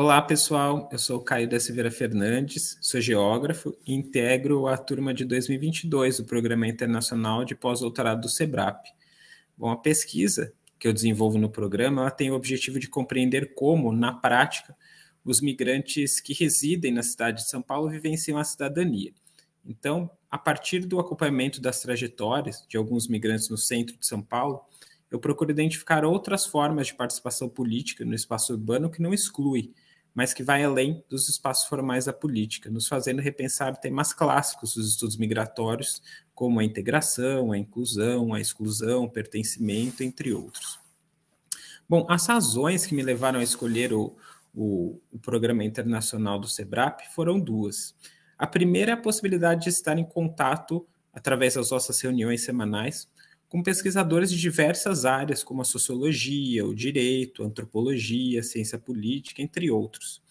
Olá, pessoal. Eu sou o Caio da Silveira Fernandes, sou geógrafo e integro a turma de 2022 do Programa Internacional de Pós-Doutorado do SEBRAP. Bom, a pesquisa que eu desenvolvo no programa tem o objetivo de compreender como, na prática, os migrantes que residem na cidade de São Paulo vivenciam a cidadania. Então, a partir do acompanhamento das trajetórias de alguns migrantes no centro de São Paulo, eu procuro identificar outras formas de participação política no espaço urbano que não exclui, mas que vai além dos espaços formais da política, nos fazendo repensar temas clássicos dos estudos migratórios, como a integração, a inclusão, a exclusão, o pertencimento, entre outros. Bom, as razões que me levaram a escolher o, o, o programa internacional do SEBRAP foram duas. A primeira é a possibilidade de estar em contato, através das nossas reuniões semanais, com pesquisadores de diversas áreas, como a sociologia, o direito, a antropologia, a ciência política, entre outros.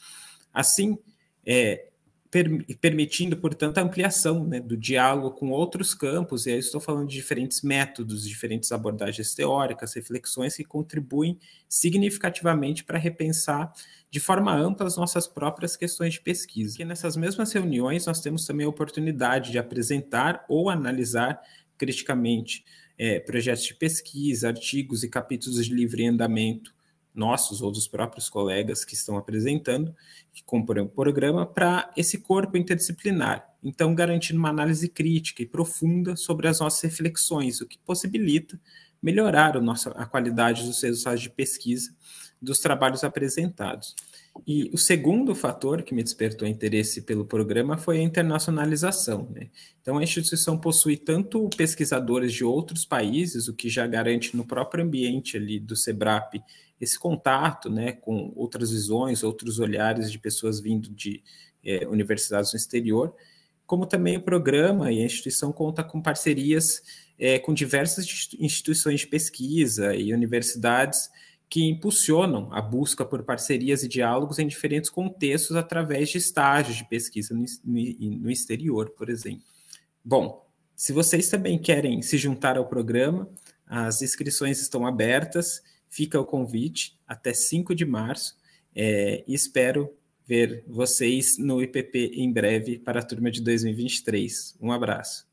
Assim, é, per permitindo, portanto, a ampliação né, do diálogo com outros campos, e aí estou falando de diferentes métodos, diferentes abordagens teóricas, reflexões que contribuem significativamente para repensar de forma ampla as nossas próprias questões de pesquisa. E nessas mesmas reuniões, nós temos também a oportunidade de apresentar ou analisar criticamente é, projetos de pesquisa, artigos e capítulos de livre andamento nossos ou dos próprios colegas que estão apresentando, que compõem o programa, para esse corpo interdisciplinar, então garantindo uma análise crítica e profunda sobre as nossas reflexões, o que possibilita melhorar a, nossa, a qualidade dos resultados de pesquisa dos trabalhos apresentados. E o segundo fator que me despertou interesse pelo programa foi a internacionalização. Né? Então, a instituição possui tanto pesquisadores de outros países, o que já garante no próprio ambiente ali do SEBRAP esse contato né, com outras visões, outros olhares de pessoas vindo de é, universidades no exterior, como também o programa e a instituição conta com parcerias é, com diversas instituições de pesquisa e universidades que impulsionam a busca por parcerias e diálogos em diferentes contextos através de estágios de pesquisa no, no, exterior, por exemplo. Bom, se vocês também querem se juntar ao programa, as inscrições estão abertas, fica o convite até 5 de março é, e espero ver vocês no IPP em breve para a turma de 2023. Um abraço.